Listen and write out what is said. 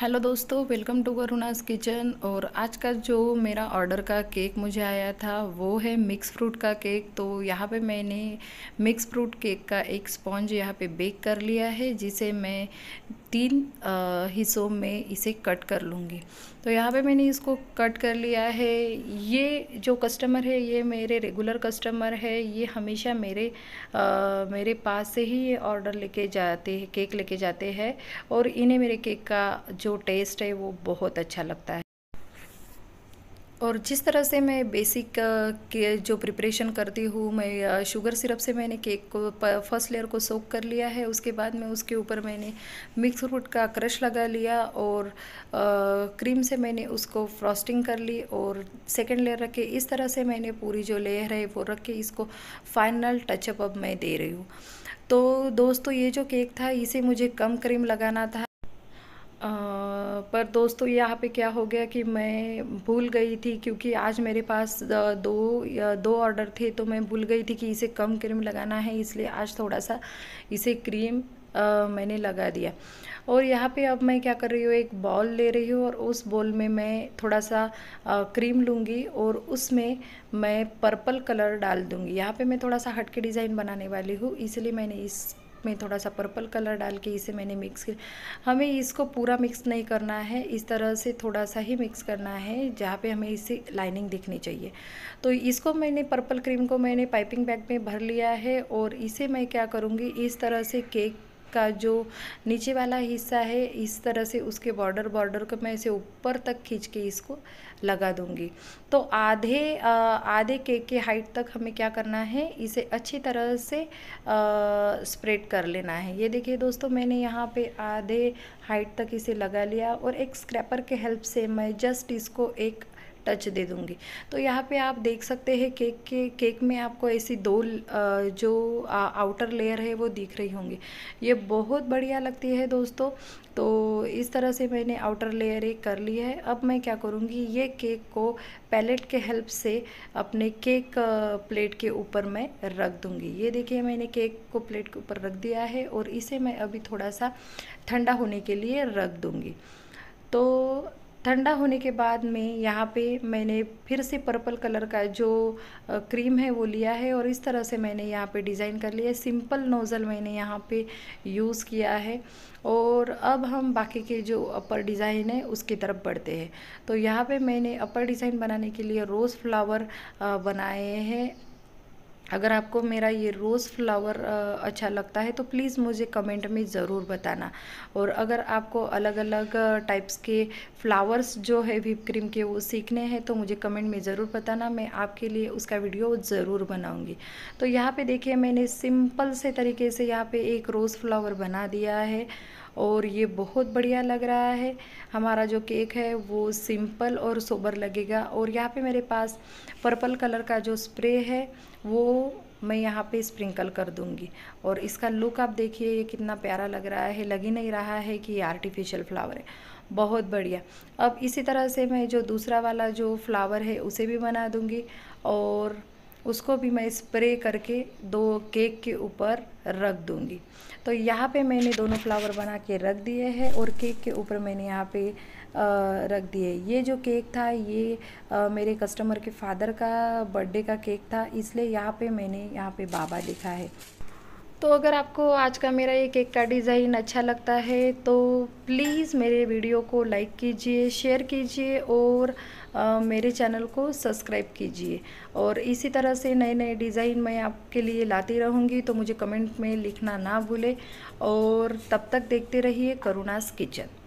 hello दोस्तों welcome to करुणास kitchen और आज का जो मेरा ऑर्डर का केक मुझे आया था वो है मिक्स फ्रूट का केक तो यहाँ पे मैंने मिक्स फ्रूट केक का एक स्पॉन्ज यहाँ पे बेक कर लिया है जिसे मैं तीन हिस्सों में इसे कट कर लूँगी तो यहाँ पे मैंने इसको कट कर लिया है ये जो कस्टमर है ये मेरे रेगुलर कस्टमर है ये हमेशा मेरे आ, मेरे पास से ही ये ऑर्डर लेके जाते हैं केक लेके जाते हैं और इन्हें मेरे केक का जो टेस्ट है वो बहुत अच्छा लगता है और जिस तरह से मैं बेसिक के जो प्रिपरेशन करती हूँ मैं शुगर सिरप से मैंने केक को फर्स्ट लेयर को सोक कर लिया है उसके बाद में उसके ऊपर मैंने मिक्स फ्रूट का क्रश लगा लिया और क्रीम से मैंने उसको फ्रॉस्टिंग कर ली और सेकंड लेयर रख के इस तरह से मैंने पूरी जो लेयर है वो रख के इसको फाइनल टचअप अब मैं दे रही हूँ तो दोस्तों ये जो केक था इसे मुझे कम क्रीम लगाना था आ, पर दोस्तों यहाँ पे क्या हो गया कि मैं भूल गई थी क्योंकि आज मेरे पास दो दो ऑर्डर थे तो मैं भूल गई थी कि इसे कम क्रीम लगाना है इसलिए आज थोड़ा सा इसे क्रीम आ, मैंने लगा दिया और यहाँ पे अब मैं क्या कर रही हूँ एक बॉल ले रही हूँ और उस बॉल में मैं थोड़ा सा आ, क्रीम लूँगी और उसमें मैं पर्पल कलर डाल दूँगी यहाँ पे मैं थोड़ा सा हटके डिज़ाइन बनाने वाली हूँ इसलिए मैंने इस में थोड़ा सा पर्पल कलर डाल के इसे मैंने मिक्स किया हमें इसको पूरा मिक्स नहीं करना है इस तरह से थोड़ा सा ही मिक्स करना है जहाँ पे हमें इसे लाइनिंग दिखनी चाहिए तो इसको मैंने पर्पल क्रीम को मैंने पाइपिंग बैग में भर लिया है और इसे मैं क्या करूँगी इस तरह से केक इसका जो नीचे वाला हिस्सा है इस तरह से उसके बॉर्डर बॉर्डर को मैं इसे ऊपर तक खींच के इसको लगा दूँगी तो आधे आधे केक के हाइट तक हमें क्या करना है इसे अच्छी तरह से स्प्रेड कर लेना है ये देखिए दोस्तों मैंने यहाँ पे आधे हाइट तक इसे लगा लिया और एक स्क्रैपर के हेल्प से मैं जस्ट इसको एक टच दे दूँगी तो यहाँ पे आप देख सकते हैं केक के केक में आपको ऐसी दो जो आउटर लेयर है वो दिख रही होंगी ये बहुत बढ़िया लगती है दोस्तों तो इस तरह से मैंने आउटर लेयर एक कर ली है अब मैं क्या करूँगी ये केक को पैलेट के हेल्प से अपने केक प्लेट के ऊपर मैं रख दूँगी ये देखिए मैंने केक को प्लेट के ऊपर रख दिया है और इसे मैं अभी थोड़ा सा ठंडा होने के लिए रख दूँगी तो ठंडा होने के बाद में यहाँ पे मैंने फिर से पर्पल कलर का जो क्रीम है वो लिया है और इस तरह से मैंने यहाँ पे डिज़ाइन कर लिया है सिंपल नोज़ल मैंने यहाँ पे यूज़ किया है और अब हम बाकी के जो अपर डिज़ाइन है उसकी तरफ बढ़ते हैं तो यहाँ पे मैंने अपर डिज़ाइन बनाने के लिए रोज़ फ्लावर बनाए हैं अगर आपको मेरा ये रोज़ फ्लावर अच्छा लगता है तो प्लीज़ मुझे कमेंट में ज़रूर बताना और अगर आपको अलग अलग टाइप्स के फ्लावर्स जो है व्हीप क्रीम के वो सीखने हैं तो मुझे कमेंट में ज़रूर बताना मैं आपके लिए उसका वीडियो ज़रूर बनाऊंगी तो यहाँ पे देखिए मैंने सिंपल से तरीके से यहाँ पे एक रोज़ फ्लावर बना दिया है और ये बहुत बढ़िया लग रहा है हमारा जो केक है वो सिंपल और सोबर लगेगा और यहाँ पे मेरे पास पर्पल कलर का जो स्प्रे है वो मैं यहाँ पे स्प्रिंकल कर दूँगी और इसका लुक आप देखिए ये कितना प्यारा लग रहा है लग ही नहीं रहा है कि ये आर्टिफिशियल फ्लावर है बहुत बढ़िया अब इसी तरह से मैं जो दूसरा वाला जो फ्लावर है उसे भी बना दूँगी और उसको भी मैं स्प्रे करके दो केक के ऊपर रख दूँगी तो यहाँ पे मैंने दोनों फ्लावर बना के रख दिए हैं और केक के ऊपर मैंने यहाँ पे रख दिए ये जो केक था ये मेरे कस्टमर के फादर का बर्थडे का केक था इसलिए यहाँ पे मैंने यहाँ पे बाबा लिखा है तो अगर आपको आज का मेरा ये केक का डिज़ाइन अच्छा लगता है तो प्लीज़ मेरे वीडियो को लाइक कीजिए शेयर कीजिए और आ, मेरे चैनल को सब्सक्राइब कीजिए और इसी तरह से नए नए डिज़ाइन मैं आपके लिए लाती रहूँगी तो मुझे कमेंट में लिखना ना भूले और तब तक देखते रहिए करुणास किचन